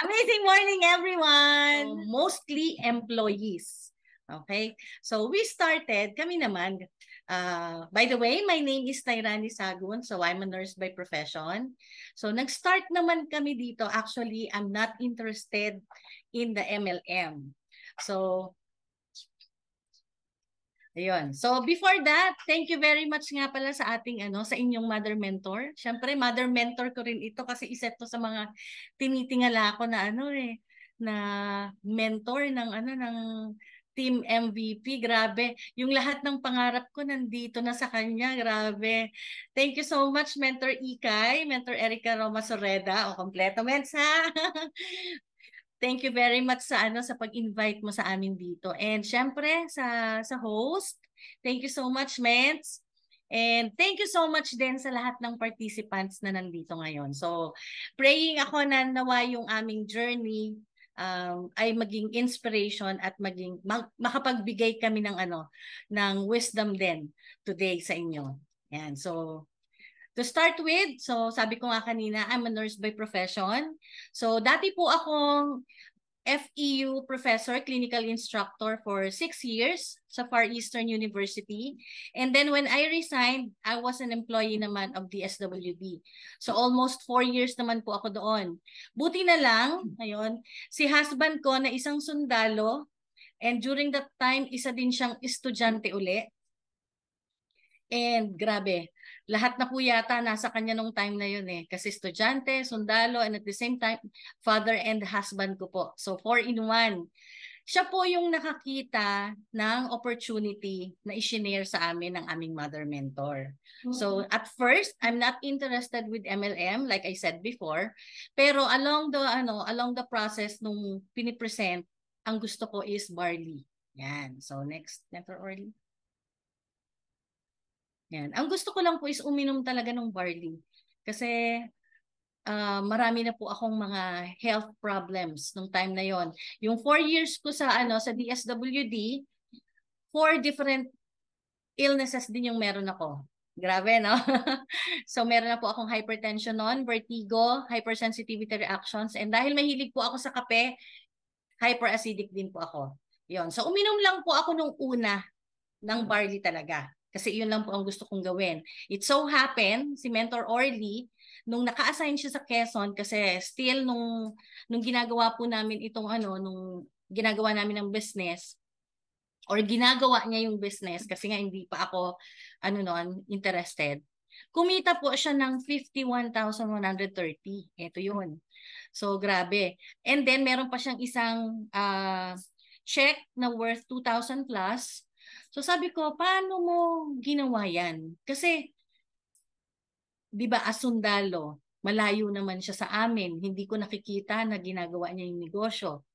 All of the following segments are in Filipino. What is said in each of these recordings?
Amazing morning, everyone! So, oh, mostly employees. Okay? So, we started, kami naman, uh, by the way, my name is Tairani Sagun, so I'm a nurse by profession. So, nag-start naman kami dito. Actually, I'm not interested in the MLM. So, Ayun. So before that, thank you very much nga pala sa ating ano, sa inyong mother mentor. Syempre mother mentor ko rin ito kasi isa to sa mga tinitingala ko na ano eh na mentor ng ano ng team MVP. Grabe, yung lahat ng pangarap ko nandito na sa kanya. Grabe. Thank you so much Mentor Ikay, Mentor Erica Roma Soreda o kompleto mens ha. Thank you very much sa ano sa pag-invite mo sa amin dito. And syempre sa sa host, thank you so much, Ments. And thank you so much din sa lahat ng participants na nandito ngayon. So, praying ako na nawa yung aming journey um, ay maging inspiration at maging makapagbigay kami ng ano ng wisdom din today sa inyo. Yan. So, To start with, so sabi ko nga kanina, I'm a nurse by profession. So dati po akong FEU professor, clinical instructor for six years sa Far Eastern University. And then when I resigned, I was an employee naman of the SWB. So almost four years naman po ako doon. Buti na lang, ayun, si husband ko na isang sundalo, and during that time, isa din siyang estudyante uli. And grabe, lahat na po yata nasa kanya nung time na yun eh. Kasi estudyante, sundalo, and at the same time, father and husband ko po. So, four in one. Siya po yung nakakita ng opportunity na i-share sa amin ng aming mother mentor. So, mm-hmm. at first, I'm not interested with MLM like I said before, pero along the ano, along the process nung pinipresent, ang gusto ko is barley. Yan. So, next, Dr. Orly. Yan. Ang gusto ko lang po is uminom talaga ng barley. Kasi uh, marami na po akong mga health problems nung time na yon. Yung four years ko sa ano sa DSWD, four different illnesses din yung meron ako. Grabe, no? so, meron na po akong hypertension noon, vertigo, hypersensitivity reactions, and dahil mahilig po ako sa kape, hyperacidic din po ako. Yon. So, uminom lang po ako nung una ng barley talaga. Kasi yun lang po ang gusto kong gawin. It so happened, si Mentor Orly, nung naka-assign siya sa Quezon, kasi still nung, nung ginagawa po namin itong ano, nung ginagawa namin ng business, or ginagawa niya yung business, kasi nga hindi pa ako, ano noon, interested. Kumita po siya ng 51,130. Ito yun. So, grabe. And then, meron pa siyang isang uh, check na worth 2,000 plus So sabi ko, paano mo ginawa yan? Kasi, di ba, asundalo, malayo naman siya sa amin. Hindi ko nakikita na ginagawa niya yung negosyo.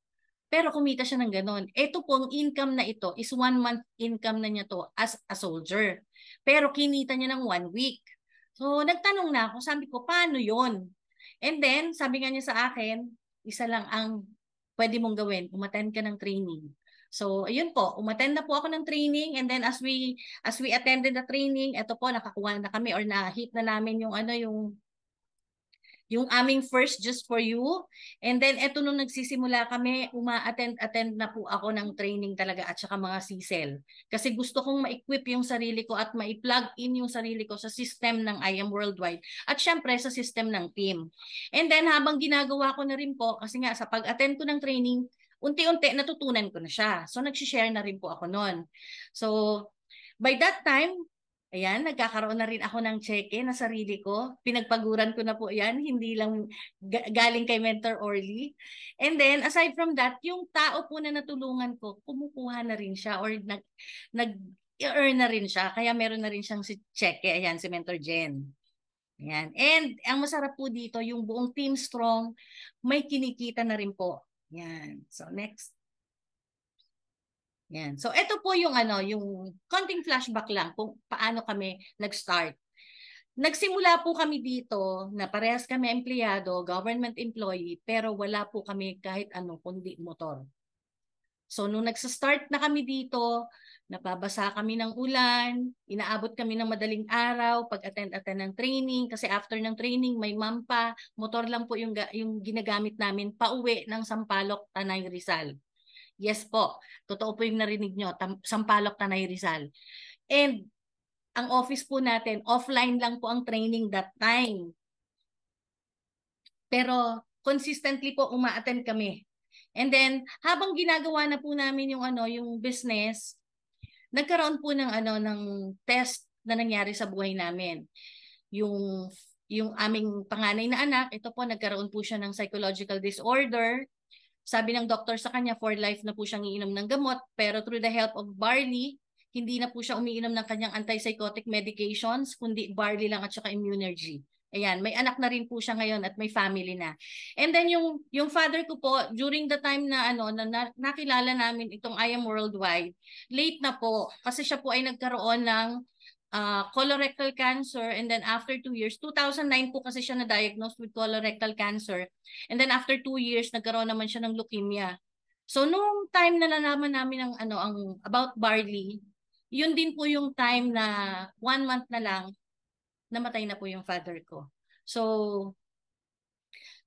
Pero kumita siya ng ganon. Ito po, ang income na ito is one month income na niya to as a soldier. Pero kinita niya ng one week. So, nagtanong na ako, sabi ko, paano yon? And then, sabi nga niya sa akin, isa lang ang pwede mong gawin, umatan ka ng training. So, ayun po, umattend na po ako ng training and then as we as we attended the training, ito po nakakuha na kami or na-hit na namin yung ano yung yung aming first just for you. And then eto nung nagsisimula kami, uma-attend-attend na po ako ng training talaga at saka mga CSEL. Kasi gusto kong ma-equip yung sarili ko at ma-plug in yung sarili ko sa system ng I Am Worldwide at syempre sa system ng team. And then habang ginagawa ko na rin po, kasi nga sa pag-attend ko ng training, unti-unti natutunan ko na siya. So nag-share na rin po ako noon. So by that time, ayan, nagkakaroon na rin ako ng cheque na sarili ko. Pinagpaguran ko na po yan, hindi lang galing kay Mentor Orly. And then aside from that, yung tao po na natulungan ko, kumukuha na rin siya or nag, nag earn na rin siya. Kaya meron na rin siyang si cheque, eh, ayan, si Mentor Jen. Ayan. And ang masarap po dito, yung buong Team Strong, may kinikita na rin po yan. So, next. Yan. So, ito po yung ano, yung counting flashback lang kung paano kami nag-start. Nagsimula po kami dito na parehas kami empleyado, government employee, pero wala po kami kahit ano kundi motor. So nung nagsa-start na kami dito, napabasa kami ng ulan, inaabot kami ng madaling araw, pag-attend-attend ng training, kasi after ng training may mampa, motor lang po yung, yung ginagamit namin pauwi ng Sampaloc, Tanay, Rizal. Yes po, totoo po yung narinig nyo, Tam- Sampaloc, Tanay, Rizal. And ang office po natin, offline lang po ang training that time. Pero consistently po umaattend kami And then habang ginagawa na po namin yung ano, yung business, nagkaroon po ng ano ng test na nangyari sa buhay namin. Yung yung aming panganay na anak, ito po nagkaroon po siya ng psychological disorder. Sabi ng doktor sa kanya, for life na po siyang iinom ng gamot, pero through the help of barley, hindi na po siya umiinom ng kanyang antipsychotic medications, kundi barley lang at saka immunergy. Ayan, may anak na rin po siya ngayon at may family na. And then yung yung father ko po during the time na ano na, na nakilala namin itong I am worldwide, late na po kasi siya po ay nagkaroon ng uh, colorectal cancer and then after 2 years 2009 po kasi siya na-diagnosed with colorectal cancer and then after 2 years nagkaroon naman siya ng leukemia so noong time na nalaman namin ang ano ang about barley yun din po yung time na one month na lang namatay na po yung father ko. So,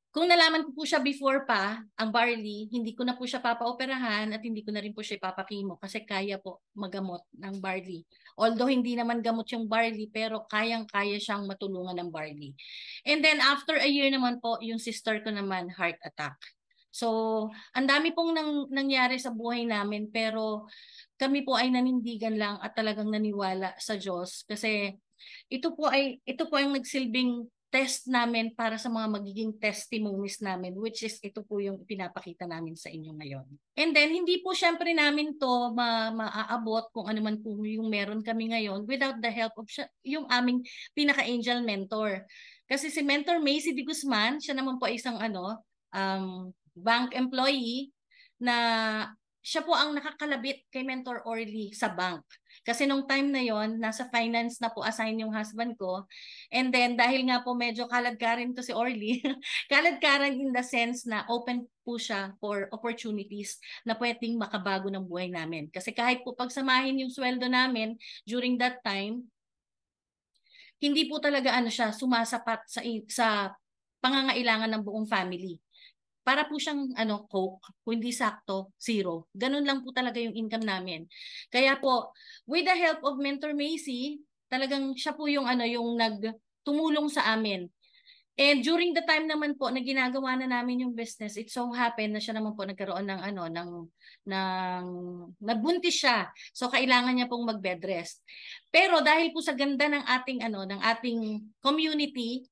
kung nalaman ko po siya before pa, ang barley, hindi ko na po siya papaoperahan at hindi ko na rin po siya papakimo kasi kaya po magamot ng barley. Although hindi naman gamot yung barley, pero kayang-kaya siyang matulungan ng barley. And then after a year naman po, yung sister ko naman heart attack. So, ang dami pong nang, nangyari sa buhay namin pero kami po ay nanindigan lang at talagang naniwala sa Diyos kasi ito po ay ito po ang nagsilbing test namin para sa mga magiging testimonies namin which is ito po yung pinapakita namin sa inyo ngayon. And then hindi po syempre namin to ma- maaabot kung ano man po yung meron kami ngayon without the help of siya, yung aming pinaka-angel mentor. Kasi si Mentor Macy D. Guzman, siya naman po ay isang ano, um, bank employee na siya po ang nakakalabit kay Mentor Orly sa bank. Kasi nung time na yon nasa finance na po assign yung husband ko. And then, dahil nga po medyo kaladkarin to si Orly, kaladkarin in the sense na open po siya for opportunities na pwedeng makabago ng buhay namin. Kasi kahit po pagsamahin yung sweldo namin during that time, hindi po talaga ano siya sumasapat sa sa pangangailangan ng buong family para po siyang ano coke hindi sakto zero ganun lang po talaga yung income namin kaya po with the help of mentor Macy talagang siya po yung ano yung nagtumulong sa amin and during the time naman po na ginagawa na namin yung business it so happened na siya naman po nagkaroon ng ano ng ng nagbuntis siya so kailangan niya pong mag bed rest pero dahil po sa ganda ng ating ano ng ating community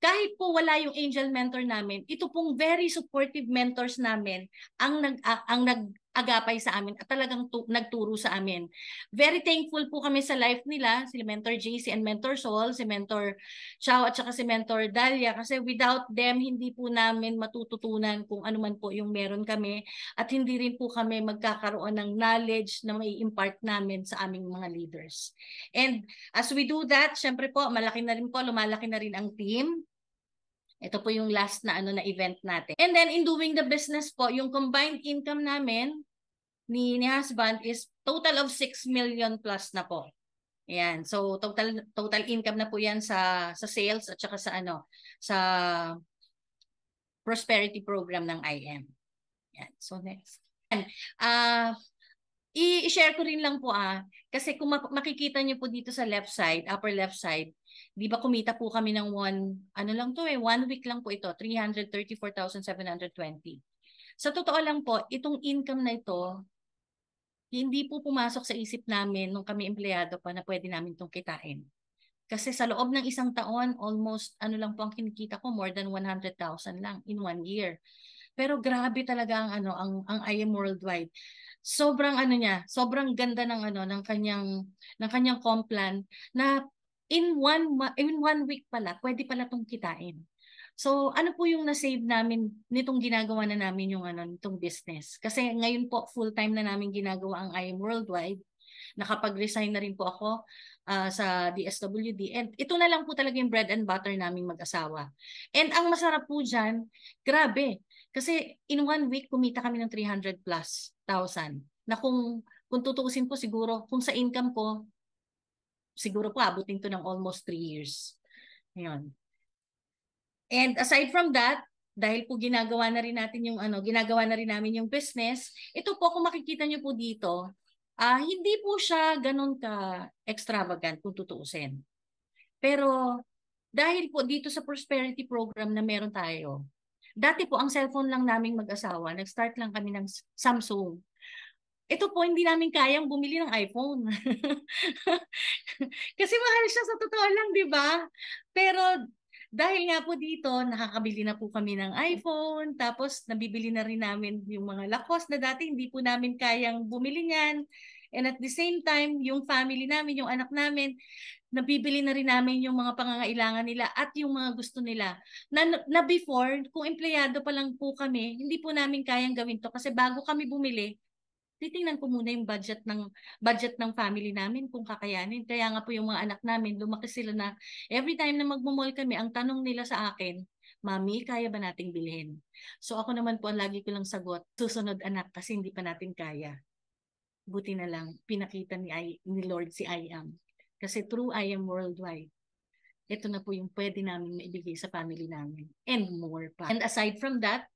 kahit po wala yung angel mentor namin, ito pong very supportive mentors namin ang nag uh, ang nag-agapay sa amin at talagang tu- nagturo sa amin. Very thankful po kami sa life nila, si Mentor JC and Mentor Sol, si Mentor Chow at saka si Mentor Dalia kasi without them hindi po namin matututunan kung ano man po yung meron kami at hindi rin po kami magkakaroon ng knowledge na may impart namin sa aming mga leaders. And as we do that, syempre po malaki na rin po lumalaki na rin ang team ito po yung last na ano na event natin. And then in doing the business po, yung combined income namin ni, ni husband is total of 6 million plus na po. Ayan. So total total income na po 'yan sa sa sales at saka sa ano sa prosperity program ng IM. Ayan. So next. Ayan. Uh, ah, i-share ko rin lang po ah kasi kung makikita niyo po dito sa left side, upper left side, Di ba kumita po kami ng one, ano lang to eh, one week lang po ito, 334,720. Sa totoo lang po, itong income na ito, hindi po pumasok sa isip namin nung kami empleyado pa na pwede namin itong kitain. Kasi sa loob ng isang taon, almost ano lang po ang kinikita ko, more than 100,000 lang in one year. Pero grabe talaga ang ano ang ang IM Worldwide. Sobrang ano niya, sobrang ganda ng ano ng kanyang ng kanyang comp plan na in one in one week pala, pwede pala tong kitain. So, ano po yung na-save namin nitong ginagawa na namin yung ano, nitong business? Kasi ngayon po, full-time na namin ginagawa ang IM Worldwide. Nakapag-resign na rin po ako uh, sa DSWD. And ito na lang po talaga yung bread and butter naming mag-asawa. And ang masarap po dyan, grabe. Kasi in one week, kumita kami ng 300 plus thousand. Na kung, kung tutuusin po siguro, kung sa income ko, siguro po abutin to ng almost 3 years. Ayun. And aside from that, dahil po ginagawa na rin natin yung ano, ginagawa na rin namin yung business, ito po kung makikita niyo po dito, ah uh, hindi po siya ganun ka extravagant kung tutuusin. Pero dahil po dito sa prosperity program na meron tayo, dati po ang cellphone lang naming mag-asawa, nag-start lang kami ng Samsung ito po hindi namin kayang bumili ng iPhone. Kasi mahal siya sa totoo lang, di ba? Pero dahil nga po dito, nakakabili na po kami ng iPhone, tapos nabibili na rin namin yung mga lakos na dati hindi po namin kayang bumili niyan. And at the same time, yung family namin, yung anak namin, nabibili na rin namin yung mga pangangailangan nila at yung mga gusto nila. Na, na before, kung empleyado pa lang po kami, hindi po namin kayang gawin to kasi bago kami bumili, titingnan ko muna yung budget ng budget ng family namin kung kakayanin. Kaya nga po yung mga anak namin, lumaki sila na every time na magmumall kami, ang tanong nila sa akin, Mami, kaya ba nating bilhin? So ako naman po ang lagi ko lang sagot, susunod anak kasi hindi pa natin kaya. Buti na lang, pinakita ni, I, ni Lord si I am. Kasi true I am worldwide, ito na po yung pwede namin maibigay sa family namin and more pa. And aside from that,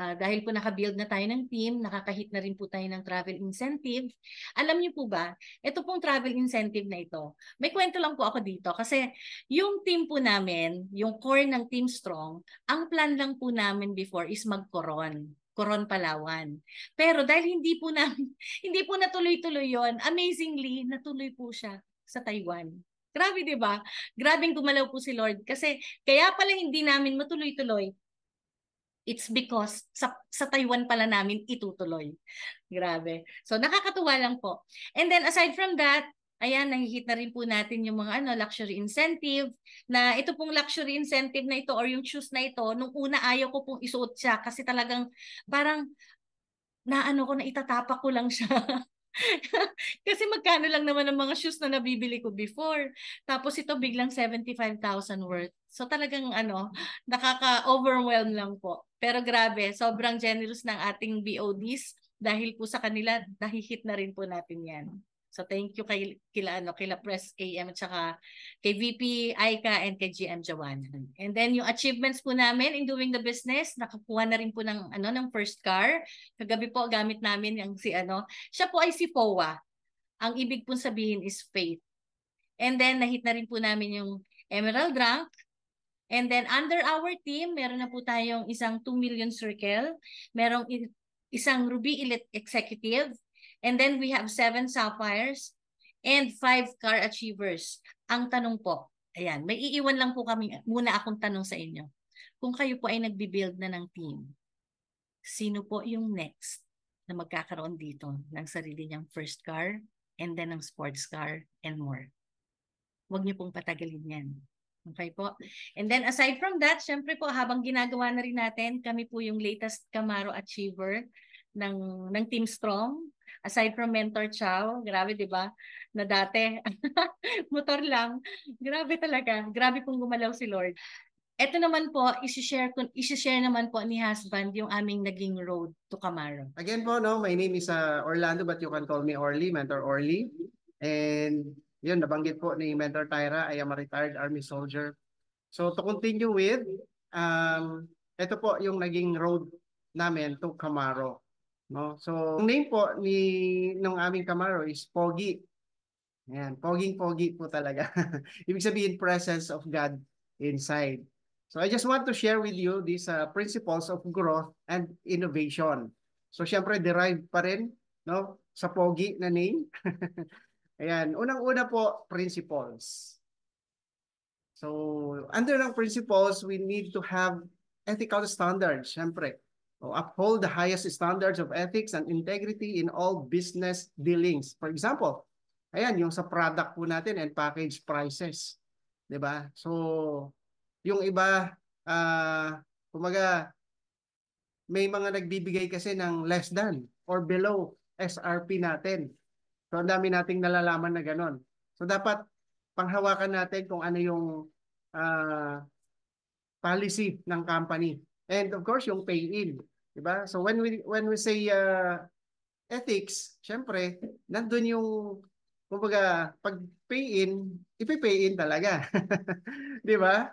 Uh, dahil po nakabuild na tayo ng team, nakakahit na rin po tayo ng travel incentive. Alam niyo po ba, ito pong travel incentive na ito, may kwento lang po ako dito kasi yung team po namin, yung core ng Team Strong, ang plan lang po namin before is mag Coron Coron Palawan. Pero dahil hindi po namin, hindi po natuloy-tuloy yon amazingly, natuloy po siya sa Taiwan. Grabe, di ba? Grabing gumalaw po si Lord. Kasi kaya pala hindi namin matuloy-tuloy It's because sa, sa Taiwan pala namin itutuloy. Grabe. So nakakatuwa lang po. And then aside from that, ayan, nahihit na rin po natin yung mga ano, luxury incentive na ito pong luxury incentive na ito or yung shoes na ito, nung una ayaw ko pong isuot siya kasi talagang parang naano ko na itatapak ko lang siya. Kasi magkano lang naman ang mga shoes na nabibili ko before. Tapos ito biglang 75,000 worth. So talagang ano, nakaka-overwhelm lang po. Pero grabe, sobrang generous ng ating BODs dahil po sa kanila, nahihit na rin po natin yan. So thank you kay kila ano kila Press AM at saka kay VP Aika and kay GM Jawanan. And then yung achievements po namin in doing the business, nakakuha na rin po ng ano ng first car. Kagabi po gamit namin yung si ano. Siya po ay si Powa. Ang ibig pong sabihin is faith. And then nahit na rin po namin yung Emerald rank. And then under our team, meron na po tayong isang 2 million circle, merong isang Ruby Elite Executive, And then we have seven sapphires and five car achievers. Ang tanong po, ayan, may iiwan lang po kami, muna akong tanong sa inyo. Kung kayo po ay nagbibuild na ng team, sino po yung next na magkakaroon dito ng sarili niyang first car and then ng sports car and more? Huwag niyo pong patagalin yan. Okay po. And then aside from that, syempre po habang ginagawa na rin natin, kami po yung latest Camaro Achiever ng, ng Team Strong. Aside from Mentor Chow, grabe 'di ba? Na dati motor lang. Grabe talaga. Grabe kung gumalaw si Lord. Ito naman po, isi-share ko isi-share naman po ni husband yung aming naging road to Camaro. Again po, no, my name is uh, Orlando but you can call me Orly, Mentor Orly. And yun, nabanggit po ni Mentor Tyra, I am a retired army soldier. So to continue with, um, ito po yung naging road namin to Camaro. No? So, ang name po ni ng aming Camaro is Pogi. Ayan, poging-pogi po talaga. Ibig sabihin, presence of God inside. So I just want to share with you these uh, principles of growth and innovation. So syempre, derived pa rin no, sa pogi na name. Ayan, unang-una po, principles. So, under ng principles, we need to have ethical standards, syempre o oh, uphold the highest standards of ethics and integrity in all business dealings. For example, ayan, yung sa product po natin and package prices. 'di ba? So yung iba uh, ah, kumaga may mga nagbibigay kasi ng less than or below SRP natin. So ang dami nating nalalaman na ganun. So dapat panghawakan natin kung ano yung uh, policy ng company. And of course, yung pay-in. 'di ba? So when we when we say uh, ethics, syempre, nandoon yung kumbaga pag pay in, ipi in talaga. 'Di ba?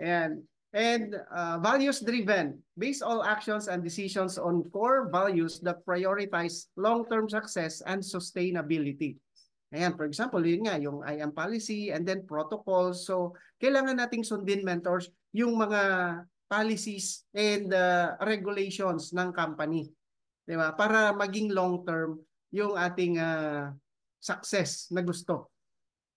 And and uh, values driven, base all actions and decisions on core values that prioritize long-term success and sustainability. Ayan, for example, yun nga, yung IAM policy and then protocols. So, kailangan nating sundin mentors yung mga policies and uh, regulations ng company. 'Di ba? Para maging long term yung ating uh, success na gusto.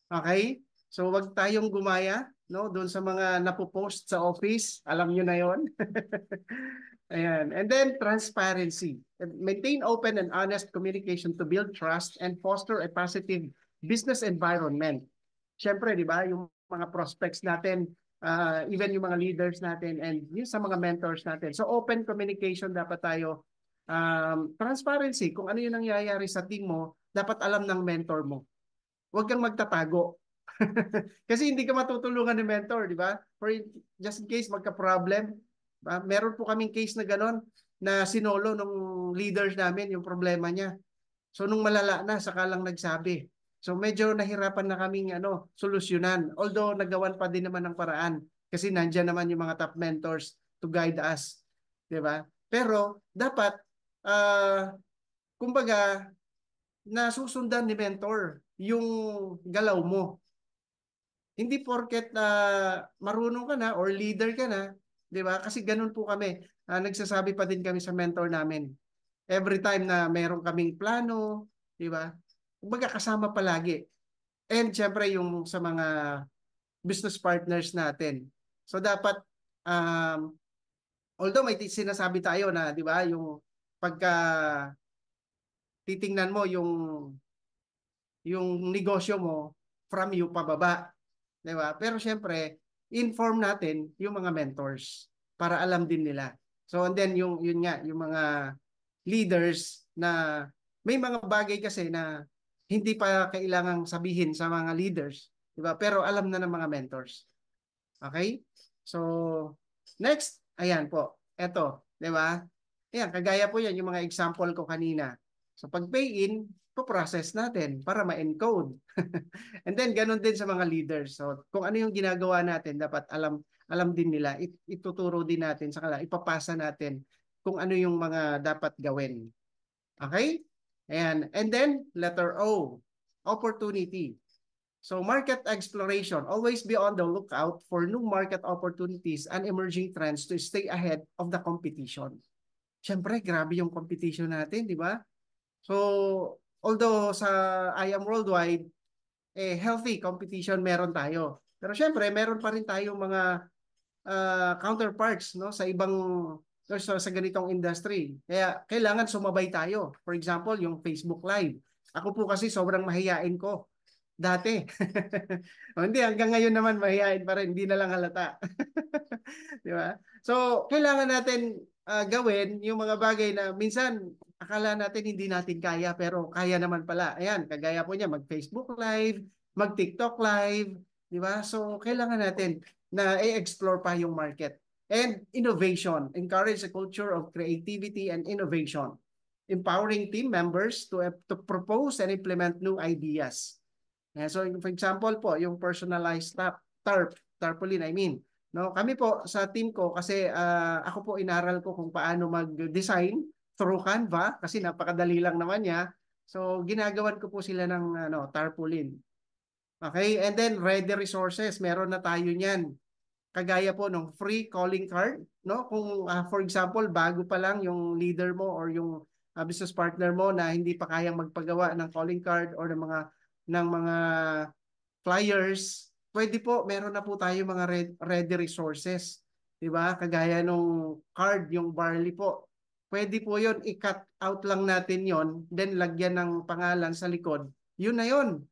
Okay? So wag tayong gumaya no doon sa mga napopost sa office, alam niyo na 'yon. Ayan. And then transparency. Maintain open and honest communication to build trust and foster a positive business environment. Siyempre, di ba, yung mga prospects natin, uh, even yung mga leaders natin and yung sa mga mentors natin. So open communication dapat tayo. Um, transparency, kung ano yung nangyayari sa team mo, dapat alam ng mentor mo. Huwag kang magtatago. Kasi hindi ka matutulungan ni mentor, di ba? For just in case magka-problem, ba? meron po kaming case na ganon na sinolo nung leaders namin yung problema niya. So nung malala na, saka lang nagsabi. So medyo nahirapan na kaming ano, solusyunan. Although nagawan pa din naman ng paraan kasi nandiyan naman yung mga top mentors to guide us, 'di ba? Pero dapat uh, kumbaga nasusundan ni mentor yung galaw mo. Hindi porket na uh, marunong ka na or leader ka na, 'di ba? Kasi ganun po kami. Uh, nagsasabi pa din kami sa mentor namin every time na meron kaming plano, 'di ba? magkakasama palagi. And syempre yung sa mga business partners natin. So dapat um, although may sinasabi tayo na 'di ba yung pagka titingnan mo yung yung negosyo mo from you pababa, 'di ba? Pero syempre inform natin yung mga mentors para alam din nila. So and then yung yun nga yung mga leaders na may mga bagay kasi na hindi pa kailangan sabihin sa mga leaders, 'di ba? Pero alam na ng mga mentors. Okay? So next, ayan po. Ito, 'di ba? Ayan, kagaya po 'yan yung mga example ko kanina. So pag pay in, po-process natin para ma-encode. And then ganun din sa mga leaders. So kung ano yung ginagawa natin, dapat alam alam din nila, it, ituturo din natin sa kanila, ipapasa natin kung ano yung mga dapat gawin. Okay? And And then, letter O, opportunity. So market exploration, always be on the lookout for new market opportunities and emerging trends to stay ahead of the competition. Siyempre, grabe yung competition natin, di ba? So, although sa I am worldwide, eh, healthy competition meron tayo. Pero siyempre, meron pa rin tayong mga uh, counterparts no sa ibang no, so, sa ganitong industry. Kaya kailangan sumabay tayo. For example, yung Facebook Live. Ako po kasi sobrang mahiyain ko dati. o, hindi, hanggang ngayon naman mahihain pa rin, hindi na lang halata. Di ba? So, kailangan natin uh, gawin yung mga bagay na minsan akala natin hindi natin kaya pero kaya naman pala. Ayan, kagaya po niya mag-Facebook live, mag-TikTok live, di ba? So, kailangan natin na i-explore pa yung market and innovation. Encourage a culture of creativity and innovation. Empowering team members to, eh, to propose and implement new ideas. Uh, so for example po, yung personalized TARP, TARP tarpaulin I mean. No, kami po sa team ko kasi uh, ako po inaral ko kung paano mag-design through Canva kasi napakadali lang naman niya. So ginagawan ko po sila ng ano, tarpaulin. Okay, and then ready resources, meron na tayo niyan kagaya po ng free calling card, no? Kung uh, for example, bago pa lang yung leader mo or yung uh, business partner mo na hindi pa kayang magpagawa ng calling card or ng mga ng mga flyers, pwede po meron na po tayo mga red, ready resources, 'di ba? Kagaya nung card, yung barley po. Pwede po 'yon i-cut out lang natin 'yon, then lagyan ng pangalan sa likod. Yun na 'yon.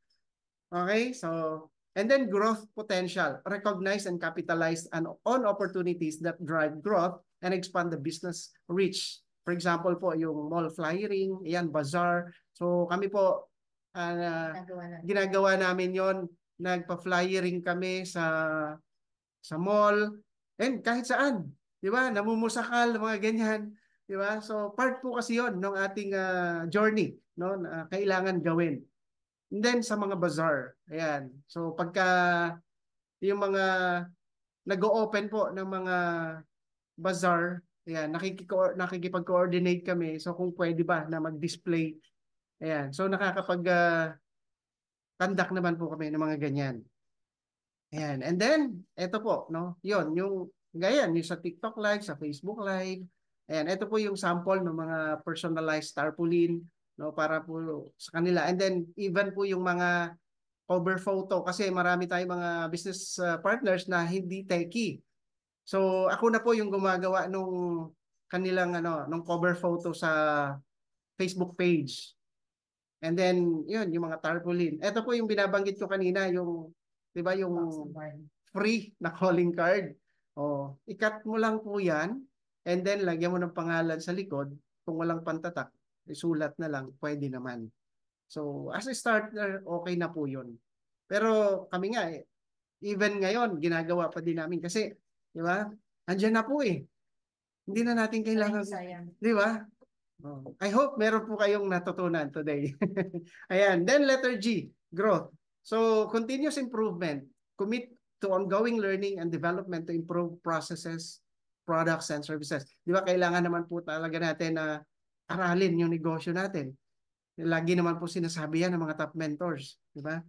Okay? So And then growth potential, recognize and capitalize on opportunities that drive growth and expand the business reach. For example po, yung mall flyering, yan, bazaar. So kami po, uh, ginagawa, namin. ginagawa namin yon Nagpa-flyering kami sa sa mall, and kahit saan. Di ba? Namumusakal, mga ganyan. Di ba? So part po kasi yon ng ating uh, journey no, na kailangan gawin. And then sa mga bazaar. Ayan. So pagka yung mga nag-o-open po ng mga bazaar, ayan, nakikipag-coordinate kami. So kung pwede ba na mag-display. Ayan. So nakakapag uh, conduct naman po kami ng mga ganyan. Ayan. And then, eto po, no? Yun, yung ganyan, yung sa TikTok live, sa Facebook live. Ayan, ito po yung sample ng mga personalized tarpaulin no para po sa kanila and then even po yung mga cover photo kasi marami tayong mga business uh, partners na hindi techie so ako na po yung gumagawa nung kanilang ano nung cover photo sa Facebook page and then yun yung mga tarpaulin ito po yung binabanggit ko kanina yung 'di ba yung free na calling card oh ikat mo lang po yan and then lagyan mo ng pangalan sa likod kung walang pantatak isulat na lang, pwede naman. So, as a starter, okay na po yun. Pero kami nga, eh, even ngayon, ginagawa pa din namin kasi, di ba, Andiyan na po eh. Hindi na natin kailangan, di ba? Oh. I hope meron po kayong natutunan today. Ayan, then letter G, growth. So, continuous improvement. Commit to ongoing learning and development to improve processes, products, and services. Di ba, kailangan naman po talaga natin na uh, aralin yung negosyo natin. Lagi naman po sinasabi yan ng mga top mentors, di ba?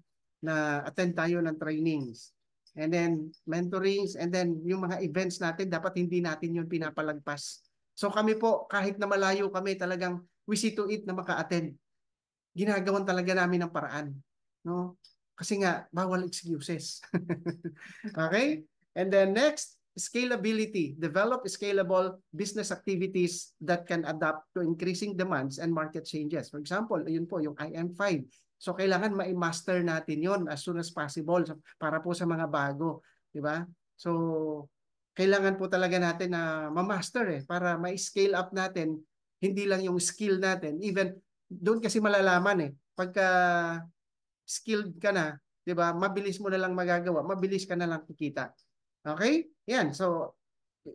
Na attend tayo ng trainings. And then mentorings and then yung mga events natin dapat hindi natin yun pinapalagpas. So kami po kahit na malayo kami talagang we see to it na maka-attend. Ginagawan talaga namin ng paraan, no? Kasi nga bawal excuses. okay? And then next, Scalability, develop scalable business activities that can adapt to increasing demands and market changes. For example, ayun po yung IM5. So kailangan ma-master natin yon as soon as possible para po sa mga bago, di ba? So kailangan po talaga natin na ma-master eh para ma-scale up natin hindi lang yung skill natin. Even doon kasi malalaman eh pagka skilled ka na, 'di ba? Mabilis mo na lang magagawa, mabilis ka na lang kikita. Okay? Yan. So,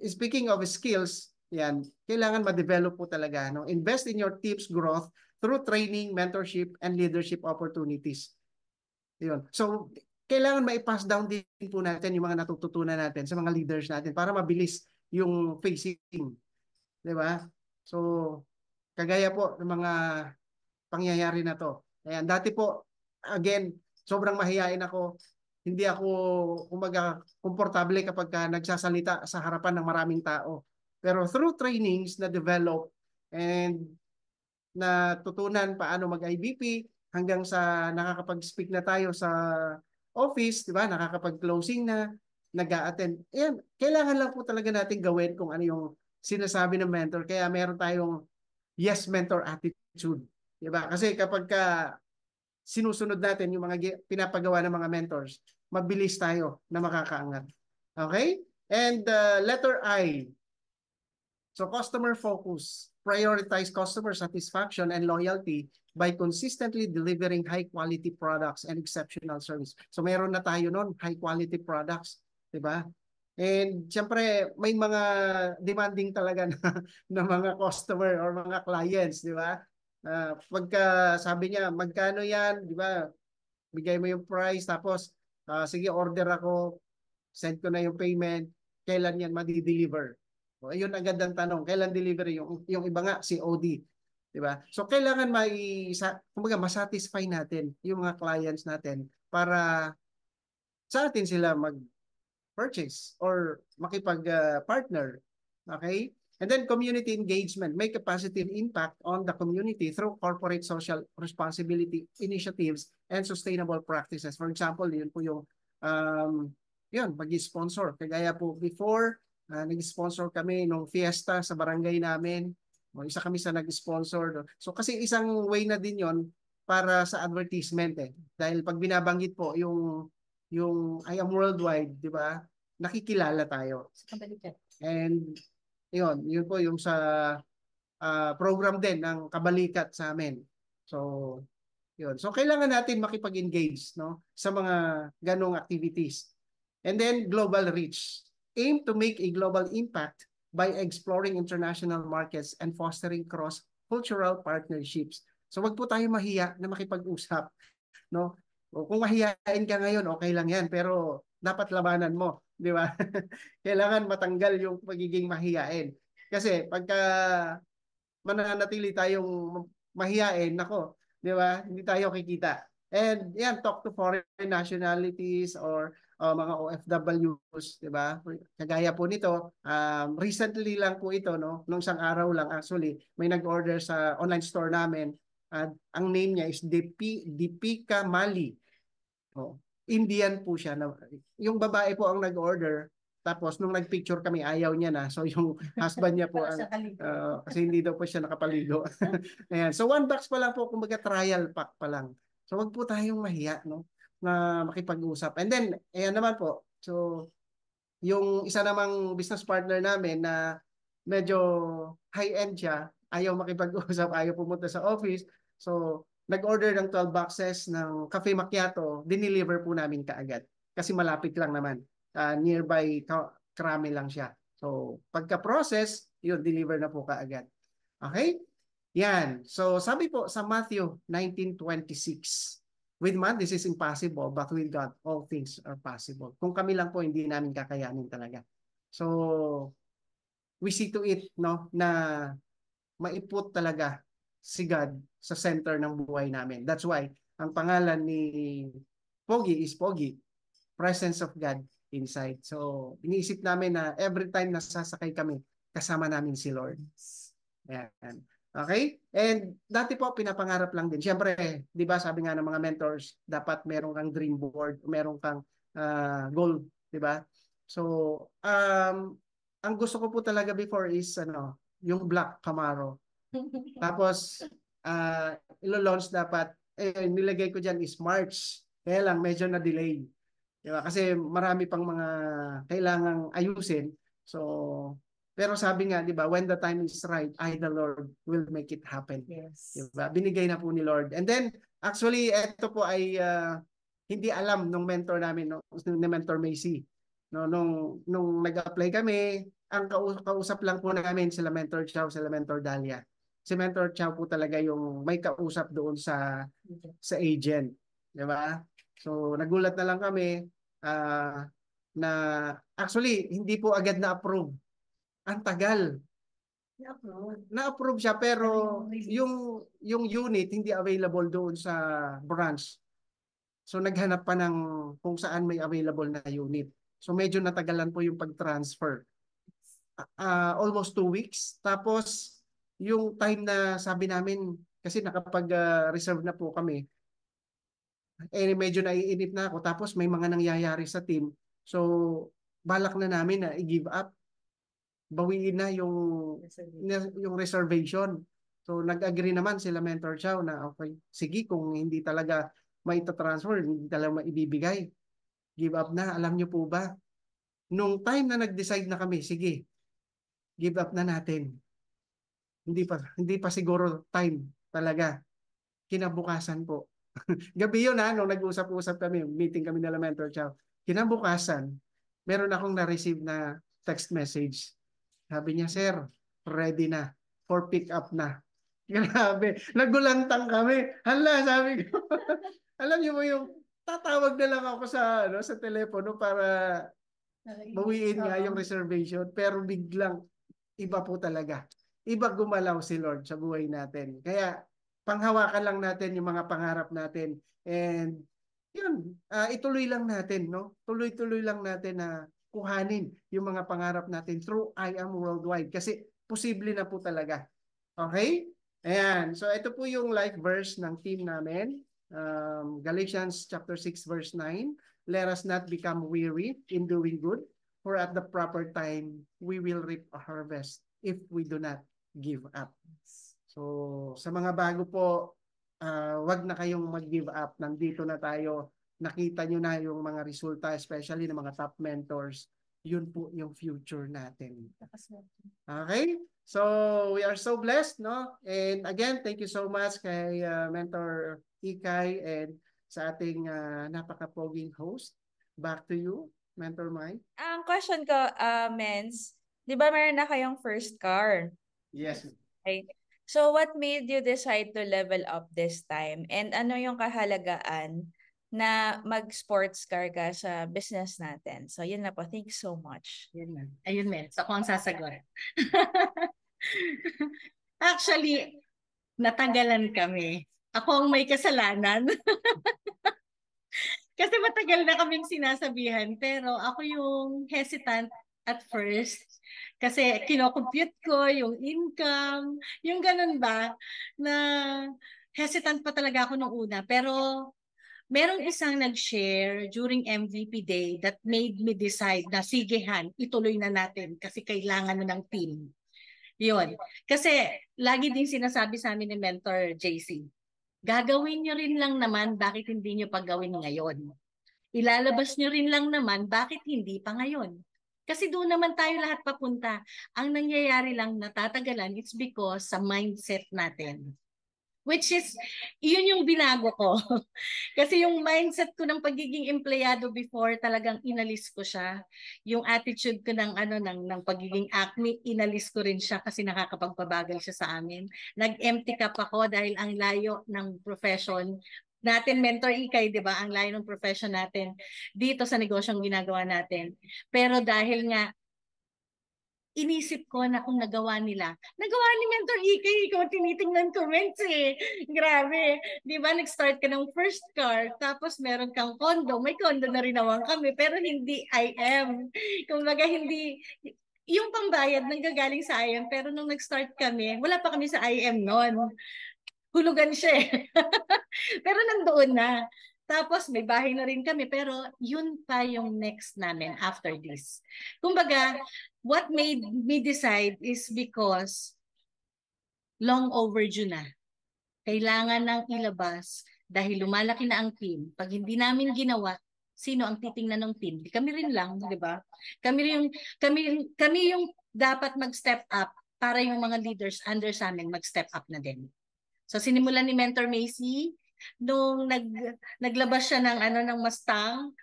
speaking of skills, yan, kailangan ma-develop po talaga. No? Invest in your team's growth through training, mentorship, and leadership opportunities. Yun. So, kailangan maipass down din po natin yung mga natututunan natin sa mga leaders natin para mabilis yung facing. Di ba? So, kagaya po ng mga pangyayari na to. Ayan, dati po, again, sobrang mahihain ako hindi ako kumbaga komportable kapag nagsasalita sa harapan ng maraming tao. Pero through trainings na develop and na tutunan paano mag-IBP hanggang sa nakakapag-speak na tayo sa office, di ba? Nakakapag-closing na, nag attend Ayan, kailangan lang po talaga natin gawin kung ano yung sinasabi ng mentor. Kaya meron tayong yes mentor attitude. Di ba? Kasi kapag ka sinusunod natin yung mga pinapagawa ng mga mentors, mabilis tayo na makakaangat. Okay? And uh, letter I. So customer focus. Prioritize customer satisfaction and loyalty by consistently delivering high quality products and exceptional service. So meron na tayo nun, high quality products. Diba? And siyempre, may mga demanding talaga na, na mga customer or mga clients. Diba? Uh, pagka sabi niya, magkano yan? Diba? Bigay mo yung price. Tapos, uh, sige order ako, send ko na yung payment, kailan yan madideliver? O, oh, ayun agad ang tanong, kailan delivery yung, yung iba nga, COD. Diba? So kailangan may, kumbaga, masatisfy natin yung mga clients natin para sa atin sila mag-purchase or makipag-partner. Ah, uh, okay? And then community engagement, make a positive impact on the community through corporate social responsibility initiatives and sustainable practices. For example, yun po yung um, yun, mag-sponsor. Kagaya po before, uh, nag-sponsor kami nung fiesta sa barangay namin. O, isa kami sa nag-sponsor. So kasi isang way na din yon para sa advertisement eh. Dahil pag binabanggit po yung yung I am worldwide, di ba? Nakikilala tayo. And yun, yun po yung sa uh, program din ng kabalikat sa amin. So, yun. So, kailangan natin makipag-engage no, sa mga ganong activities. And then, global reach. Aim to make a global impact by exploring international markets and fostering cross-cultural partnerships. So, wag po tayo mahiya na makipag-usap. No? O, kung mahiyain ka ngayon, okay lang yan. Pero, dapat labanan mo di ba? Kailangan matanggal yung pagiging mahiyain. Kasi pagka mananatili tayong mahiyain, nako, di ba? Hindi tayo kikita. And yan, talk to foreign nationalities or uh, mga OFWs, di ba? Kagaya po nito, um, recently lang po ito, no? Nung isang araw lang actually, may nag-order sa online store namin. At uh, ang name niya is Depi, Dipika Mali. Oh. Indian po siya. Na, yung babae po ang nag-order. Tapos nung nagpicture kami, ayaw niya na. So yung husband niya po ang, uh, kasi hindi daw po siya nakapaligo. Ayan. So one box pa lang po, kumbaga trial pack pa lang. So wag po tayong mahiya no na makipag-usap. And then ayan naman po. So yung isa namang business partner namin na medyo high-end siya, ayaw makipag-usap, ayaw pumunta sa office. So nag-order ng 12 boxes ng Cafe Macchiato, dineliver po namin kaagad. Kasi malapit lang naman. Uh, nearby, karami lang siya. So, pagka-process, yun, deliver na po kaagad. Okay? Yan. So, sabi po sa Matthew 19.26, With man, this is impossible, but with God, all things are possible. Kung kami lang po, hindi namin kakayanin talaga. So, we see to it, no, na maiput talaga si God sa center ng buhay namin. That's why ang pangalan ni Pogi is Pogi, Presence of God inside. So, iniisip namin na every time nasasakay kami, kasama namin si Lord. Ayan. Okay? And dati po, pinapangarap lang din. Siyempre, di ba sabi nga ng mga mentors, dapat meron kang dream board, meron kang uh, goal, di ba? So, um, ang gusto ko po talaga before is ano, yung black Camaro. Tapos, uh, ilo-launch dapat, eh, nilagay ko dyan is March. Kaya lang, medyo na-delay. Diba? Kasi marami pang mga kailangang ayusin. So, pero sabi nga, di ba, when the time is right, I, the Lord, will make it happen. Yes. Di ba? Binigay na po ni Lord. And then, actually, ito po ay uh, hindi alam nung mentor namin, no, ni Mentor Macy. No, nung nung nag-apply kami, ang kausap lang po namin sila Mentor Chow, sila Mentor Dalia si Mentor Chow po talaga yung may kausap doon sa sa agent. Di ba? So nagulat na lang kami uh, na actually hindi po agad na-approve. Ang tagal. Na-approve. Na-approve siya pero yung yung unit hindi available doon sa branch. So naghanap pa ng kung saan may available na unit. So medyo natagalan po yung pag-transfer. Uh, almost two weeks. Tapos yung time na sabi namin, kasi nakapag-reserve ah, na po kami, eh medyo naiinip na ako. Tapos may mga nangyayari sa team. So, balak na namin na i-give up. Bawiin na yung, yung reservation. So, nag-agree naman sila mentor Chow na, okay, sige, kung hindi talaga maitatransfer, hindi talaga maibibigay. Give up na. Alam nyo po ba? Nung time na nag-decide na kami, sige, give up na natin. Hindi pa hindi pa siguro time talaga. Kinabukasan po. Gabi yon ha, ah, nung nag-usap-usap kami, meeting kami nila Mentor Chow. Kinabukasan, meron akong na-receive na text message. Sabi niya, sir, ready na. For pick up na. Grabe. Nagulantang kami. Hala, sabi ko. alam niyo mo yung tatawag na lang ako sa ano sa telepono para bawiin nga yung reservation pero biglang iba po talaga iba gumalaw si Lord sa buhay natin. Kaya panghawakan lang natin yung mga pangarap natin and yun, uh, ituloy lang natin, no? Tuloy-tuloy lang natin na kuhanin yung mga pangarap natin through I Am Worldwide kasi posible na po talaga. Okay? Ayan. So ito po yung life verse ng team namin. Um, Galatians chapter 6 verse 9. Let us not become weary in doing good for at the proper time we will reap a harvest if we do not give up. So sa mga bago po, uh, wag na kayong mag-give up. Nandito na tayo. Nakita nyo na yung mga resulta, especially ng mga top mentors. Yun po yung future natin. Okay? So we are so blessed, no? And again, thank you so much kay uh, Mentor Ikay and sa ating uh, napaka-poging host. Back to you, Mentor Mike. Ang um, question ko, uh, Mens, di ba meron na kayong first car? Yes. Okay. So what made you decide to level up this time? And ano yung kahalagaan na mag-sports car ka sa business natin. So, yun na po. Thank you so much. Yun na. Ayun, men. So, ako ang sasagot. Actually, natagalan kami. Ako ang may kasalanan. Kasi matagal na kaming sinasabihan, pero ako yung hesitant at first. Kasi kinocompute ko yung income, yung ganun ba, na hesitant pa talaga ako nung una. Pero merong isang nag-share during MVP day that made me decide na sigehan, ituloy na natin kasi kailangan na ng team. Yun. Kasi lagi din sinasabi sa amin ni mentor JC, gagawin nyo rin lang naman bakit hindi nyo pagawin ngayon. Ilalabas nyo rin lang naman bakit hindi pa ngayon. Kasi doon naman tayo lahat papunta. Ang nangyayari lang natatagalan, it's because sa mindset natin. Which is, yun yung binago ko. Kasi yung mindset ko ng pagiging empleyado before, talagang inalis ko siya. Yung attitude ko ng, ano, ng, ng pagiging acne, inalis ko rin siya kasi nakakapagpabagal siya sa amin. Nag-empty cup ako dahil ang layo ng profession natin, mentor ikay, di ba? Ang layo ng profession natin dito sa negosyong ginagawa natin. Pero dahil nga, inisip ko na kung nagawa nila. Nagawa ni Mentor Ike, ikaw tinitingnan comments eh. Grabe. Di ba, nag-start ka ng first car, tapos meron kang condo. May condo na rin naman kami, pero hindi I am. Kumbaga, hindi, yung pambayad nanggagaling sa IM, pero nung nag-start kami, wala pa kami sa IM noon hulugan siya eh. pero nandoon na. Tapos may bahay na rin kami pero yun pa yung next namin after this. Kumbaga, what made me decide is because long overdue na. Kailangan nang ilabas dahil lumalaki na ang team. Pag hindi namin ginawa, sino ang titingnan ng team? Kami rin lang, 'di ba? Kami rin yung kami kami yung dapat mag-step up para yung mga leaders under sa amin mag-step up na din. So sinimulan ni Mentor Macy nung nag naglabas siya ng ano ng Mustang.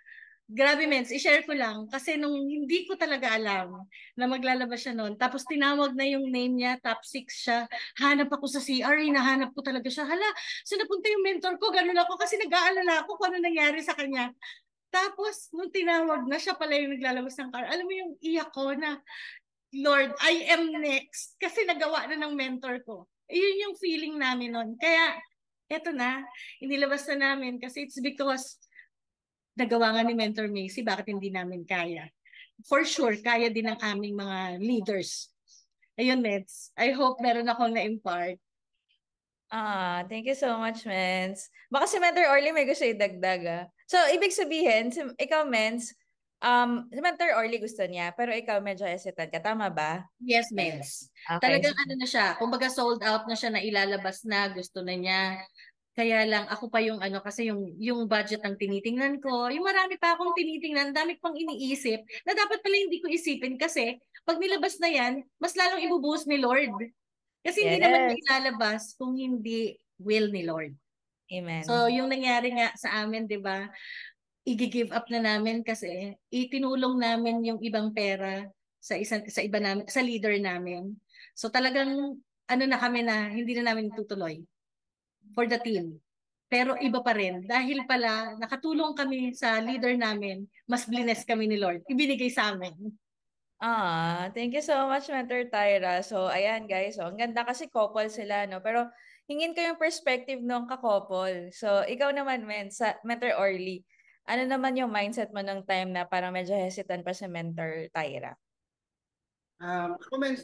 Grabe mens, i-share ko lang kasi nung hindi ko talaga alam na maglalabas siya noon. Tapos tinawag na yung name niya, top 6 siya. Hanap ako sa CR, nahanap ko talaga siya. Hala, so napunta yung mentor ko, ganun ako kasi nag-aalala ako kung ano nangyari sa kanya. Tapos, nung tinawag na siya pala yung naglalabas ng car, alam mo yung iyak ko na, Lord, I am next. Kasi nagawa na ng mentor ko. Iyon yung feeling namin noon. Kaya, eto na, inilabas na namin kasi it's because nagawa nga ni Mentor Macy, bakit hindi namin kaya. For sure, kaya din ng aming mga leaders. Ayun, Mets. I hope meron akong na-impart. Ah, thank you so much, Mens. Baka si Mentor Orly may gusto idagdag ah. So, ibig sabihin, si, ikaw, Mens, Um, Mentor Orly gusto niya, pero ikaw medyo hesitant ka. Tama ba? Yes, Mens. Okay. Talagang ano na siya, kumbaga sold out na siya na ilalabas na, gusto na niya. Kaya lang ako pa yung ano kasi yung yung budget ang tinitingnan ko. Yung marami pa akong tinitingnan, dami pang iniisip na dapat pala hindi ko isipin kasi pag nilabas na yan, mas lalong ibubuhos ni Lord. Kasi yes. hindi naman ilalabas kung hindi will ni Lord. Amen. So yung nangyari nga sa amin, 'di ba? i-give up na namin kasi itinulong namin yung ibang pera sa isang sa iba namin sa leader namin. So talagang ano na kami na hindi na namin tutuloy for the team. Pero iba pa rin dahil pala nakatulong kami sa leader namin, mas blessed kami ni Lord. Ibinigay sa amin. Ah, thank you so much Mentor Tyra. So ayan guys, so ang ganda kasi couple sila no. Pero hingin ko yung perspective ng kakopol. So ikaw naman men sa Mentor Orly ano naman yung mindset mo nung time na parang medyo hesitant pa sa mentor Tyra? Um, ako men,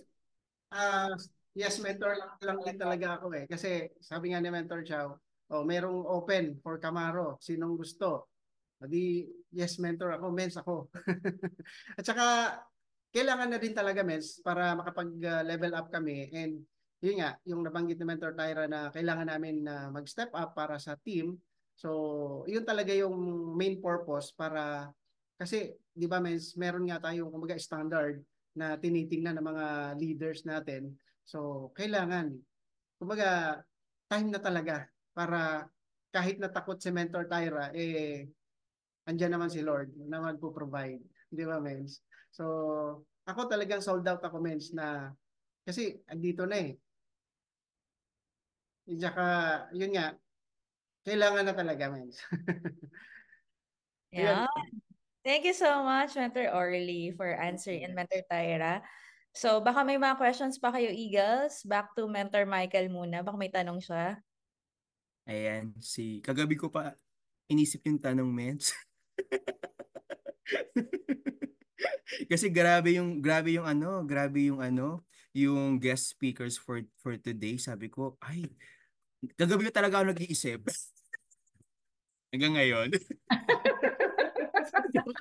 uh, yes, mentor lang, lang din talaga ako eh. Kasi sabi nga ni Mentor Chow, oh, merong open for Camaro, sinong gusto. Di, yes, mentor ako, mens ako. At saka, kailangan na rin talaga, mens, para makapag-level up kami. And yun nga, yung nabanggit ni Mentor Tyra na kailangan namin na mag-step up para sa team So, yun talaga yung main purpose para kasi 'di ba mens meron nga tayong kumbaga standard na tinitingnan ng mga leaders natin. So, kailangan kumbaga time na talaga para kahit natakot si Mentor Tyra, eh, andyan naman si Lord na magpo-provide. Di ba, mens? So, ako talagang sold out ako, mens, na, kasi andito na eh. Tsaka, yun nga, kailangan na talaga, men. yeah. Thank you so much, Mentor Orly, for answering and Mentor Tyra. So, baka may mga questions pa kayo, Eagles. Back to Mentor Michael muna. Baka may tanong siya. Ayan, si... Kagabi ko pa inisip yung tanong, mens. Kasi grabe yung grabe yung ano, grabe yung ano, yung guest speakers for for today. Sabi ko, ay, Kagabi ko talaga ako nag-iisip. Hanggang ngayon. Joke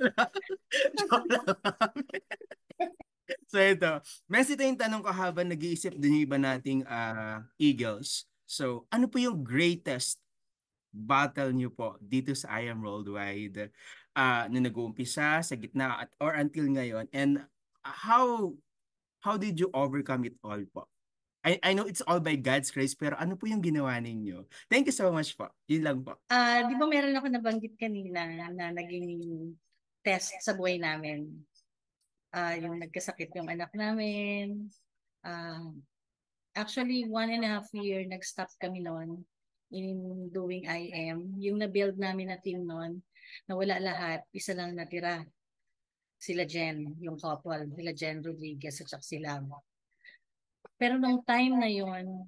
so ito, Messi ito yung tanong ko habang nag-iisip din yung iba nating uh, Eagles. So ano po yung greatest battle nyo po dito sa I Am Worldwide uh, ah, na nag-uumpisa sa gitna at or until ngayon and how how did you overcome it all po? I, I know it's all by God's grace, pero ano po yung ginawa ninyo? Thank you so much po. Yun lang po. Ah, uh, di ba meron ako nabanggit kanina na naging test sa buhay namin? Uh, yung nagkasakit yung anak namin. Uh, actually, one and a half year, nag-stop kami noon in doing IM. Yung na-build namin na team noon, nawala lahat, isa lang natira. Sila Jen, yung couple, sila Jen Rodriguez at saka sila pero nung time na yon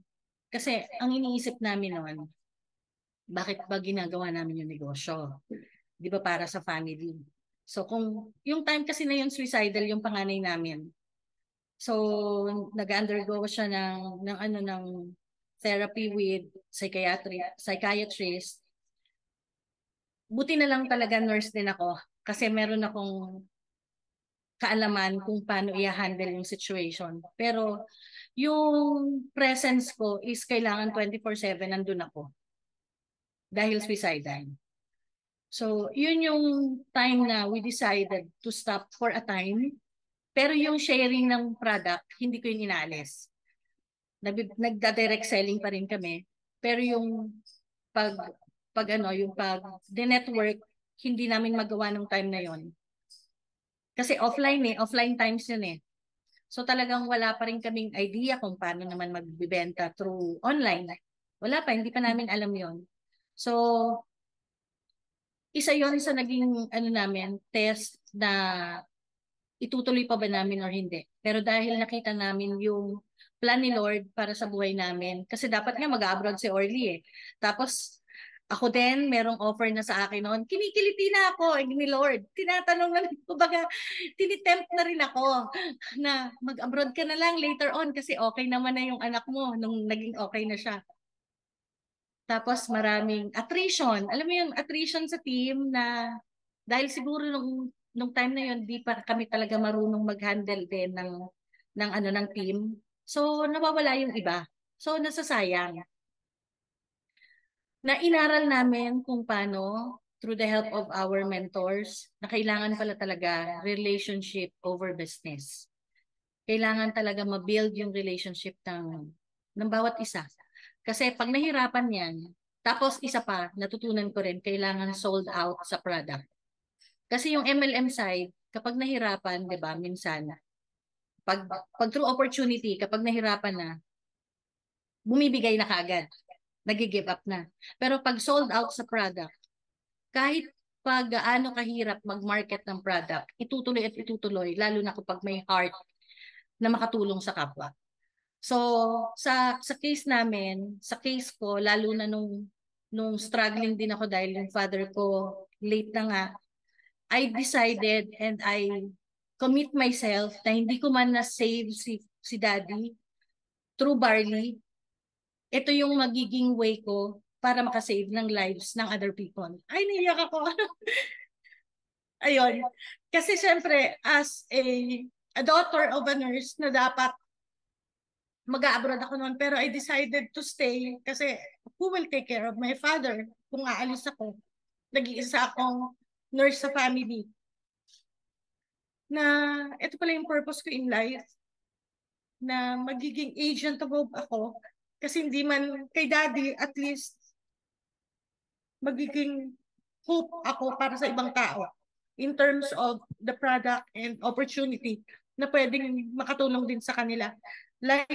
kasi ang iniisip namin noon, bakit ba ginagawa namin yung negosyo? Di ba para sa family? So kung yung time kasi na yun suicidal yung panganay namin. So nag-undergo siya ng ng ano ng therapy with psychiatry psychiatrist. Buti na lang talaga nurse din ako kasi meron akong kaalaman kung paano i-handle yung situation. Pero yung presence ko is kailangan 24-7 nandun ako. Dahil suicidal. So, yun yung time na we decided to stop for a time. Pero yung sharing ng product, hindi ko yun inaalis. Nagda-direct selling pa rin kami. Pero yung pag, pag ano, yung pag the network, hindi namin magawa ng time na yon. Kasi offline eh, offline times yun eh. So talagang wala pa rin kaming idea kung paano naman magbibenta through online. Wala pa, hindi pa namin alam yon So, isa yon sa naging ano namin, test na itutuloy pa ba namin or hindi. Pero dahil nakita namin yung plan ni Lord para sa buhay namin, kasi dapat nga mag-abroad si Orly eh. Tapos ako din, merong offer na sa akin noon. Kinikiliti na ako, eh, ni Lord. Tinatanong na, kumbaga, tinitempt na rin ako na mag-abroad ka na lang later on kasi okay naman na yung anak mo nung naging okay na siya. Tapos maraming attrition. Alam mo yung attrition sa team na dahil siguro nung, nung time na yon di pa kami talaga marunong mag-handle din ng, ng, ano, ng team. So, nawawala yung iba. So, nasasayang na inaral namin kung paano through the help of our mentors na kailangan pala talaga relationship over business. Kailangan talaga ma-build yung relationship ng, ng bawat isa. Kasi pag nahirapan yan, tapos isa pa, natutunan ko rin, kailangan sold out sa product. Kasi yung MLM side, kapag nahirapan, di ba, minsan, pag, pag through opportunity, kapag nahirapan na, bumibigay na kaagad nagigive up na. Pero pag sold out sa product, kahit pag gaano kahirap mag-market ng product, itutuloy at itutuloy, lalo na kapag may heart na makatulong sa kapwa. So, sa sa case namin, sa case ko, lalo na nung nung struggling din ako dahil yung father ko late na nga, I decided and I commit myself na hindi ko man na save si si daddy through barley, ito yung magiging way ko para makasave ng lives ng other people. Ay, naiyak ako. Ayun. Kasi syempre, as a, a daughter of a nurse na dapat mag-abroad ako noon, pero I decided to stay kasi who will take care of my father kung aalis ako? Nag-iisa akong nurse sa family. Na ito pala yung purpose ko in life na magiging agent of hope ako kasi hindi man kay daddy, at least magiging hope ako para sa ibang tao in terms of the product and opportunity na pwedeng makatulong din sa kanila. Like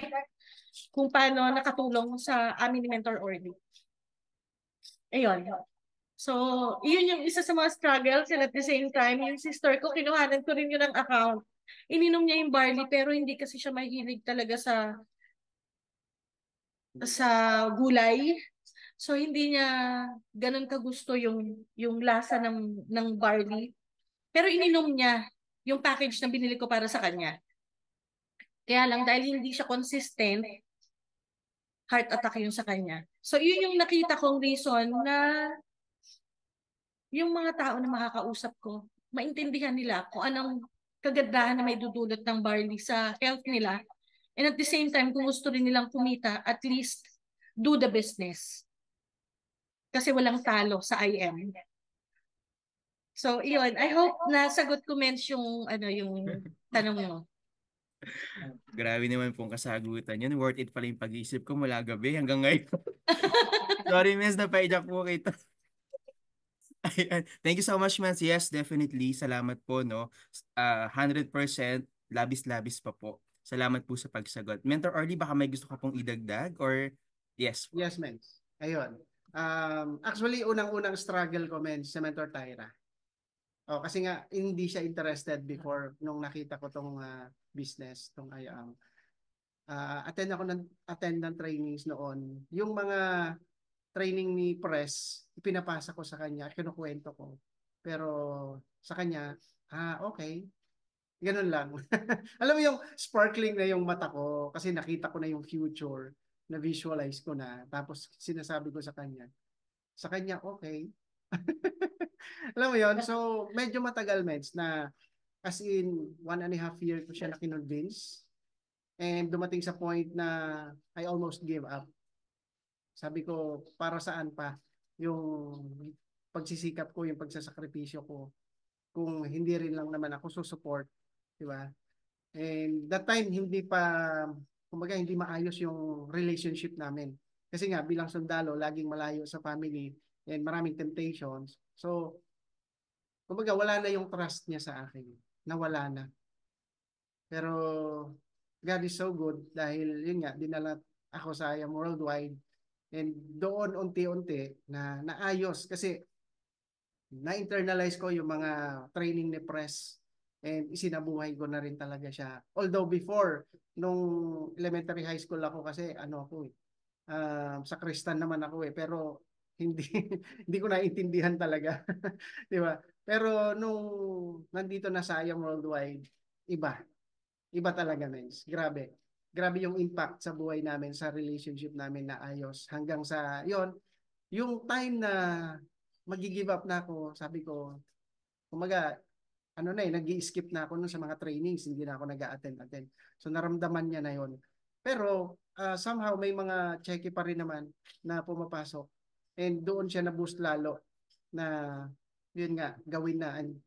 kung paano nakatulong sa amin ni Mentor Orly. Ayun. So, iyon yung isa sa mga struggles and at the same time, yung sister ko, kinuhanan ko rin yun ng account. Ininom niya yung barley pero hindi kasi siya mahilig talaga sa sa gulay. So hindi niya ganun kagusto yung yung lasa ng ng barley. Pero ininom niya yung package na binili ko para sa kanya. Kaya lang dahil hindi siya consistent, heart attack yung sa kanya. So yun yung nakita kong reason na yung mga tao na makakausap ko, maintindihan nila kung anong kagandahan na may dudulot ng barley sa health nila And at the same time, kung gusto rin nilang kumita, at least do the business. Kasi walang talo sa IM. So, iyon. I hope na sagot ko, Mens, yung, ano, yung tanong mo. Grabe naman pong kasagutan yun. Worth it pala yung pag-iisip ko mula gabi hanggang ngayon. Sorry, Mens, napaijak po kita. Ayan. Thank you so much, Mens. Yes, definitely. Salamat po, no? Uh, ah, 100% labis-labis pa po Salamat po sa pagsagot. Mentor Orly, baka may gusto ka pong idagdag or yes? Po. Yes, men. Ayun. Um, actually, unang-unang struggle ko, men, sa Mentor Tyra. Oh, kasi nga hindi siya interested before nung nakita ko tong uh, business, tong IAM. Uh, ah, attend ako ng attendant trainings noon. Yung mga training ni Press, ipinapasa ko sa kanya, kinukuwento ko. Pero sa kanya, ah, okay, Ganun lang. Alam mo yung sparkling na yung mata ko kasi nakita ko na yung future, na visualize ko na. Tapos sinasabi ko sa kanya, sa kanya, okay. Alam mo yon So, medyo matagal, Meds, na as in one and a half year ko siya na kinonvince. And dumating sa point na I almost gave up. Sabi ko, para saan pa yung pagsisikap ko, yung pagsasakripisyo ko, kung hindi rin lang naman ako susuport Di ba? And that time, hindi pa, kumbaga, hindi maayos yung relationship namin. Kasi nga, bilang sundalo, laging malayo sa family and maraming temptations. So, kumbaga, wala na yung trust niya sa akin. Nawala na. Pero, God is so good dahil, yun nga, dinala ako sa IAM Worldwide. And doon, unti-unti, na naayos. Kasi, na-internalize ko yung mga training ni Press and isinabuhay ko na rin talaga siya. Although before, nung elementary high school ako kasi ano ako eh, uh, sa Kristan naman ako eh, pero hindi hindi ko naiintindihan talaga. 'Di ba? Pero nung nandito na sa Ayam Worldwide, iba. Iba talaga, guys. Grabe. Grabe yung impact sa buhay namin, sa relationship namin na ayos. Hanggang sa, yon yung time na mag-give up na ako, sabi ko, kumaga, ano na eh, nag skip na ako nun sa mga trainings, hindi na ako nag a attend attend So naramdaman niya na yon Pero uh, somehow may mga checky pa rin naman na pumapasok. And doon siya na-boost lalo na yun nga, gawin na. And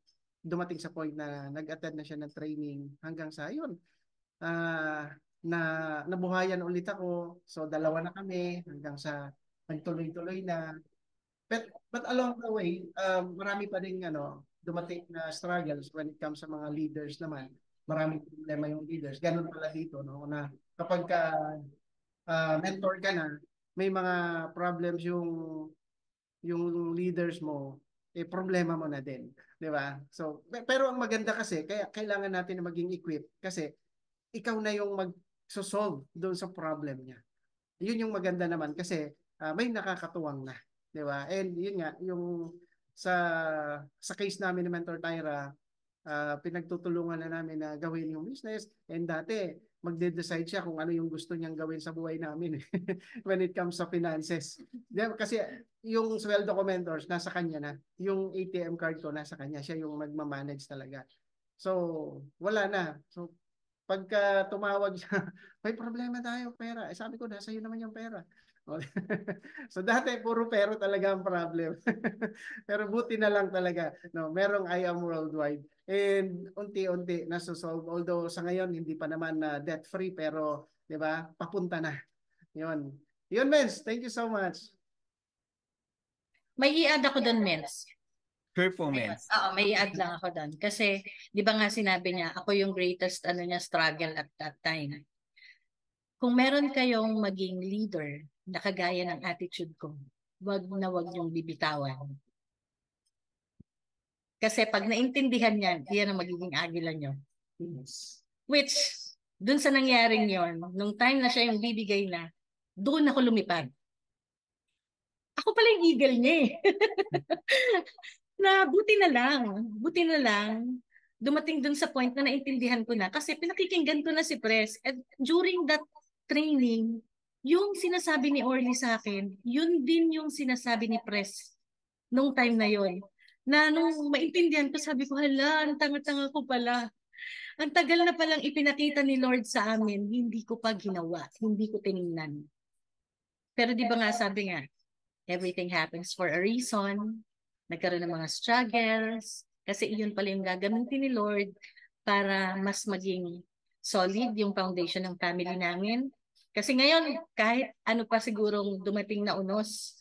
dumating sa point na nag-attend na siya ng training hanggang sa yun. Uh, na nabuhayan ulit ako. So dalawa na kami hanggang sa nagtuloy-tuloy na. But, but along the way, um, marami pa rin ano, dumating na struggles when it comes sa mga leaders naman. Maraming problema yung leaders. Ganun pala dito, no? Na kapag ka, uh, mentor ka na, may mga problems yung yung leaders mo, eh problema mo na din, 'di ba? So pero ang maganda kasi kaya kailangan natin na maging equipped kasi ikaw na yung mag-solve doon sa problem niya. 'Yun yung maganda naman kasi uh, may nakakatuwang na, 'di ba? And yun nga yung sa sa case namin ni Mentor Tyra, uh, pinagtutulungan na namin na gawin yung business and dati magde-decide siya kung ano yung gusto niyang gawin sa buhay namin eh, when it comes sa finances. Kasi yung sweldo ko mentors nasa kanya na, yung ATM card ko nasa kanya, siya yung magma-manage talaga. So, wala na. So, pagka tumawag siya, may problema tayo, pera. Eh, sabi ko, nasa iyo naman yung pera. so dati puro pero talaga ang problem. pero buti na lang talaga no, merong I am worldwide and unti-unti na solve although sa ngayon hindi pa naman na uh, debt free pero 'di ba? Papunta na. 'Yon. 'Yon Mens, thank you so much. May i-add ako doon Mens. Sure po, Mens. Oo, may i-add lang ako doon kasi 'di ba nga sinabi niya ako yung greatest ano niya struggle at that time. Kung meron kayong maging leader nakagaya ng attitude ko, wag na wag niyong bibitawan. Kasi pag naintindihan niyan, iyan ang magiging agila niyo. Which, dun sa nangyaring yon, nung time na siya yung bibigay na, doon ako lumipad. Ako pala yung eagle niya eh. na buti na lang, buti na lang, dumating dun sa point na naintindihan ko na kasi pinakikinggan ko na si Press. And during that training, yung sinasabi ni Orly sa akin, yun din yung sinasabi ni Press nung time na yon. Na nung maintindihan ko, sabi ko, hala, ang tanga-tanga ko pala. Ang tagal na palang ipinakita ni Lord sa amin, hindi ko pa ginawa, hindi ko tiningnan. Pero di ba nga sabi nga, everything happens for a reason. Nagkaroon ng mga struggles. Kasi iyon pala yung gagamitin ni Lord para mas maging solid yung foundation ng family namin kasi ngayon, kahit ano pa sigurong dumating na unos,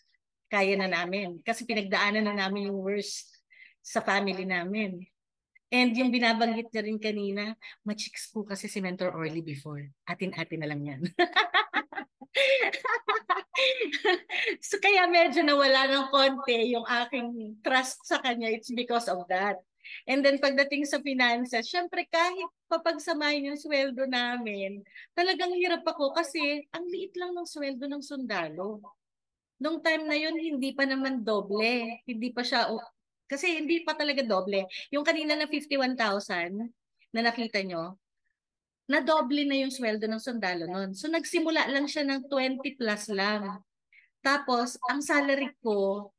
kaya na namin. Kasi pinagdaanan na namin yung worst sa family namin. And yung binabanggit niya rin kanina, machicks po kasi si Mentor Orly before. Atin-atin na lang yan. so kaya medyo nawala ng konti yung aking trust sa kanya. It's because of that. And then pagdating sa finances, syempre kahit papagsamahin yung sweldo namin, talagang hirap ako kasi ang liit lang ng sweldo ng sundalo. Noong time na yun, hindi pa naman doble. Hindi pa siya, kasi hindi pa talaga doble. Yung kanina na 51,000 na nakita nyo, na doble na yung sweldo ng sundalo noon. So nagsimula lang siya ng 20 plus lang. Tapos, ang salary ko,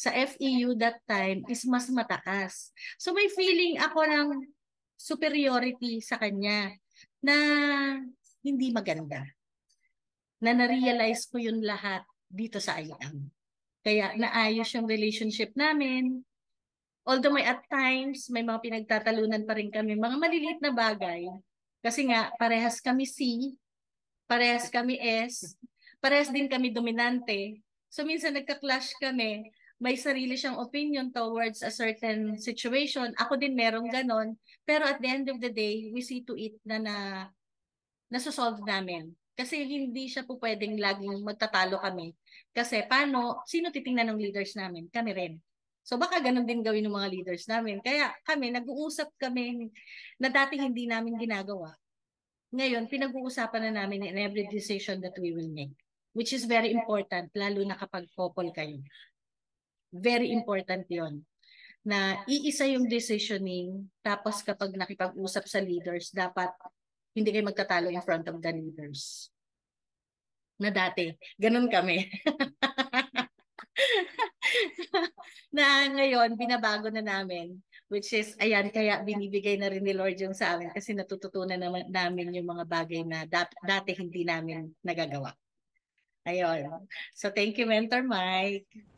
sa FEU that time is mas mataas. So may feeling ako ng superiority sa kanya na hindi maganda. Na na-realize ko yun lahat dito sa IAM. Kaya naayos yung relationship namin. Although may at times, may mga pinagtatalunan pa rin kami, mga maliliit na bagay. Kasi nga, parehas kami C, parehas kami S, parehas din kami dominante. So minsan nagka-clash kami, may sarili siyang opinion towards a certain situation. Ako din merong ganon. Pero at the end of the day, we see to it na na nasosolve namin. Kasi hindi siya po pwedeng laging magtatalo kami. Kasi paano, sino titingnan ng leaders namin? Kami rin. So baka ganun din gawin ng mga leaders namin. Kaya kami, nag-uusap kami na dati hindi namin ginagawa. Ngayon, pinag-uusapan na namin in every decision that we will make. Which is very important, lalo na kapag couple kayo. Very important yon na iisa yung decisioning tapos kapag nakipag-usap sa leaders, dapat hindi kayo magtatalo in front of the leaders. Na dati, ganun kami. na ngayon, binabago na namin. Which is, ayan, kaya binibigay na rin ni Lord yung sa amin kasi natututunan naman namin yung mga bagay na dat- dati hindi namin nagagawa. Ayun. So, thank you, Mentor Mike.